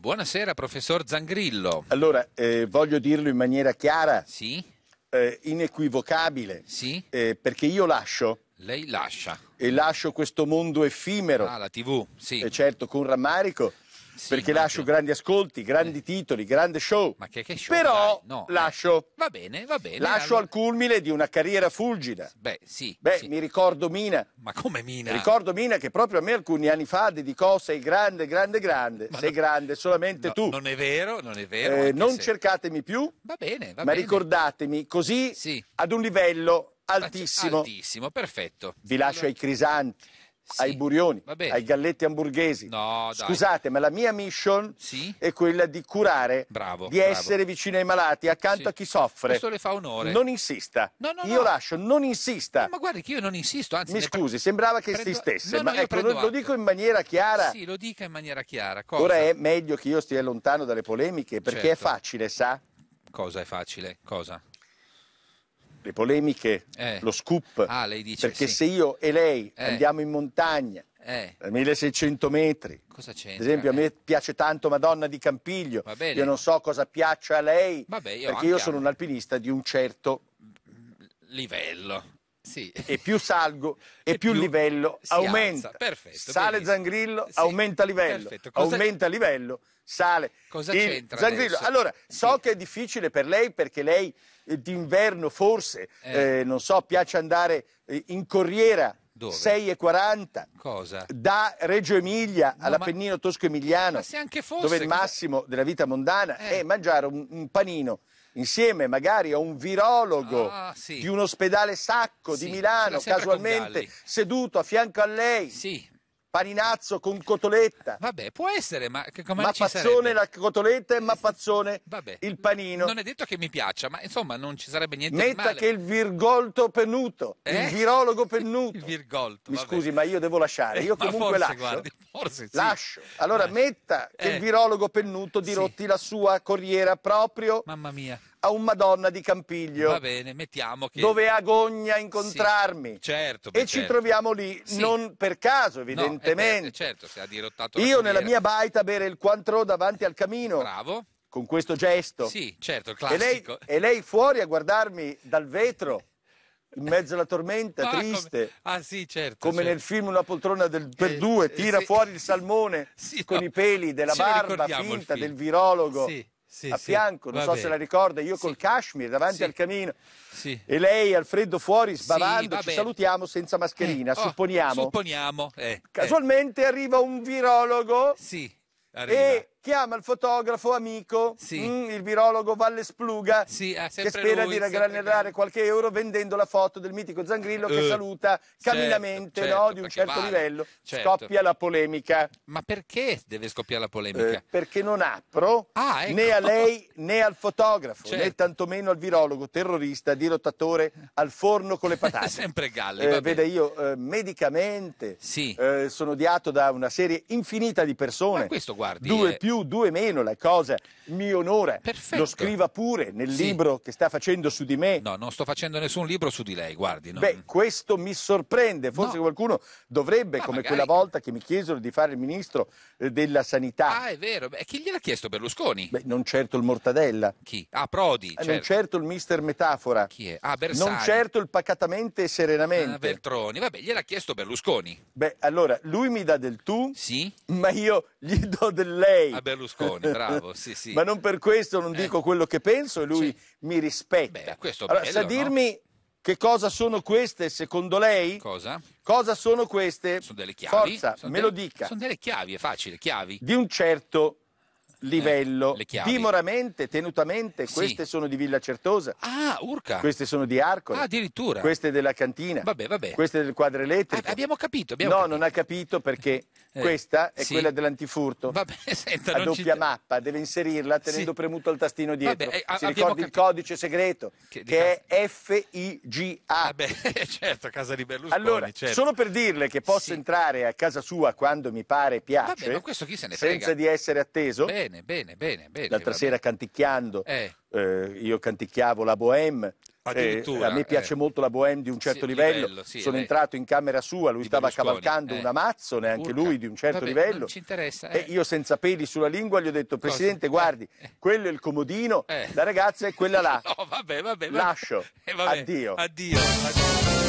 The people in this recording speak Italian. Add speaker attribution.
Speaker 1: Buonasera professor Zangrillo. Allora, eh, voglio dirlo in maniera chiara, sì? eh, inequivocabile, sì? eh, perché io lascio. Lei lascia. E lascio questo mondo effimero. Ah, la TV, sì. E eh, certo, con rammarico, sì, perché lascio grandi ascolti, grandi eh. titoli, grande show. Ma che, che show? Però no, eh. lascio. Eh. Va bene, va bene. Lascio allora... al culmine di una carriera fulgida. Beh, sì. Beh, sì. mi ricordo Mina. Ma come Mina? Ricordo Mina che proprio a me alcuni anni fa dedicò Sei grande, grande, grande. Ma sei non... grande solamente no, tu. Non è vero, non è vero. Eh, non se... cercatemi più. Va bene, va ma bene. Ma ricordatemi così sì. ad un livello altissimo. Altissimo, perfetto. Vi lascio allora... ai crisanti sì, ai burioni, ai galletti hamburghesi. No, Scusate, ma la mia mission sì? è quella di curare, bravo, di bravo. essere vicino ai malati, accanto sì. a chi soffre. Questo le fa onore. Non insista. No, no, io no. lascio, non insista. Eh, ma guardi che io non insisto, anzi... Mi scusi, sembrava che prendo... insistesse, ma ecco, lo, lo, dico in maniera chiara. Sì, lo dica in maniera chiara. Cosa? Ora è meglio che io stia lontano dalle polemiche, perché certo. è facile, sa? Cosa è facile? Cosa? le polemiche, eh. lo scoop. Ah, dice, perché sì. se io e lei eh. andiamo in montagna eh. a eh, 1600 metri, cosa c'entra? Ad esempio, a me eh? piace tanto Madonna di Campiglio. Io non so cosa piaccia a lei, Vabbè, io perché io sono un alpinista di un certo livello. Sì. E più salgo e, e più, più livello aumenta. Perfetto, sale benissimo. Zangrillo, sì. aumenta livello. Cosa... Aumenta livello, sale. Cosa il... c'entra? Zangrillo. Adesso? Allora, so sì. che è difficile per lei perché lei eh, d'inverno forse, eh. Eh, non so, piace andare eh, in corriera dove? 6,40. Cosa? Da Reggio Emilia no, all'Appennino ma... Tosco-Emiliano, fosse, dove il massimo cosa... della vita mondana eh. è mangiare un, un panino insieme magari a un virologo ah, sì. di un ospedale sacco sì, di Milano, casualmente seduto a fianco a lei. Sì. Paninazzo con cotoletta. Vabbè, può essere, ma come Mappazzone la cotoletta e Mappazzone il panino. Non è detto che mi piaccia, ma insomma non ci sarebbe niente Metta di male. che il virgolto pennuto, eh? il virologo pennuto. Il virgolto. Mi vabbè. scusi, ma io devo lasciare, io eh, comunque forse, lascio. Guardi, forse sì. Lascio. Allora, ma... Eh. metta che eh. il virologo pennuto dirotti sì. la sua corriera proprio. Mamma mia a un Madonna di Campiglio. Va bene, mettiamo che... Dove agogna incontrarmi. Sì, certo. e certo. ci troviamo lì, sì. non per caso, eh evidentemente. No, beh, certo, si ha dirottato Io cameriera. nella mia baita a bere il Cointreau davanti al camino. Bravo. Con questo gesto. Sì, certo, classico. E lei, e lei fuori a guardarmi dal vetro in mezzo alla tormenta, ah, triste. Come, ah, sì, certo, come certo. nel film Una poltrona del, eh, per eh, due, tira sì, fuori il salmone sì, con no, i peli della barba finta del virologo. Sì sì, a fianco, non so bene. se la ricorda, io col cashmere davanti al camino e lei al freddo fuori sbavando, ci salutiamo senza mascherina, eh, oh, supponiamo. Supponiamo. Eh, eh. Casualmente arriva un virologo e chiama il fotografo amico, sì. mh, mm, il virologo Valle Spluga, sì, che spera lui, di raggranellare qualche euro vendendo la foto del mitico Zangrillo che uh, saluta certo, camminamente certo, no, certo, di un certo vale, livello. Certo. Scoppia la polemica. Ma perché deve scoppiare la polemica? Eh, perché non apro ah, ecco. né a lei né al fotografo, né certo. tantomeno al virologo terrorista, dirottatore al forno con le patate. Sempre Galli. Eh, vede, io eh, medicamente sì. Eh, sono odiato da una serie infinita di persone. Ma questo guardi. Due più più, due meno, la cosa mi onora. Perfetto. Lo scriva pure nel sì. libro che sta facendo su di me. No, non sto facendo nessun libro su di lei, guardi. Non... Beh, questo mi sorprende. Forse no. qualcuno dovrebbe, Ma come magari... quella volta che mi chiesero di fare il ministro eh, della sanità. Ah, è vero. Beh, chi gliel'ha chiesto Berlusconi? Beh, non certo il Mortadella. Chi? Ah, Prodi. Eh, certo. Non certo il mister Metafora. Chi è? Ah, Bersani. Non certo il pacatamente e serenamente. Ah, Beltroni. Vabbè, gliel'ha chiesto Berlusconi. Beh, allora, lui mi dà del tu. Sì. Ma io gli do del lei a Berlusconi, bravo, sì, sì. Ma non per questo non eh. dico eh. quello che penso e lui sì. mi rispetta. Beh, questo allora, bello, sa dirmi no? che cosa sono queste secondo lei? Cosa? Cosa sono queste? Sono delle chiavi. Forza, sono me delle, lo dica. Sono delle chiavi, è facile, chiavi. Di un certo livello. Eh, Dimoramente, tenutamente, sì. queste sono di Villa Certosa. Ah, urca. Queste sono di Arcola. Ah, addirittura. Queste della cantina. Vabbè, vabbè. Queste del quadro elettrico. Ah, abbiamo capito, abbiamo No, capito. non ha capito perché eh, Questa è sì. quella dell'antifurto. Vabbè, senta, la doppia ci... mappa, deve inserirla tenendo sì. premuto il tastino dietro. Vabbè, eh, si ricordi capito. il codice segreto che, che è FIGA. Vabbè, ah, certo, casa di Berlusconi. Allora, certo. solo per dirle che posso sì. entrare a casa sua quando mi pare e piace, Vabbè, ma questo chi se ne frega? senza di essere atteso. Bene, bene, bene. bene L'altra sera canticchiando. Eh eh, io canticchiavo la Bohème. Eh, a me piace eh. molto la Bohème di un certo sì, livello. livello sì, Sono lei. entrato in camera sua, lui di stava Berlusconi, cavalcando eh. un amazzo, anche Urca. lui di un certo Vabbè, livello. E eh. io senza peli sulla lingua gli ho detto: Presidente, Cosa? Eh. guardi, quello è il comodino, la ragazza è quella là. no, vabbè, vabbè, vabbè. Lascio. Addio. Addio. Addio.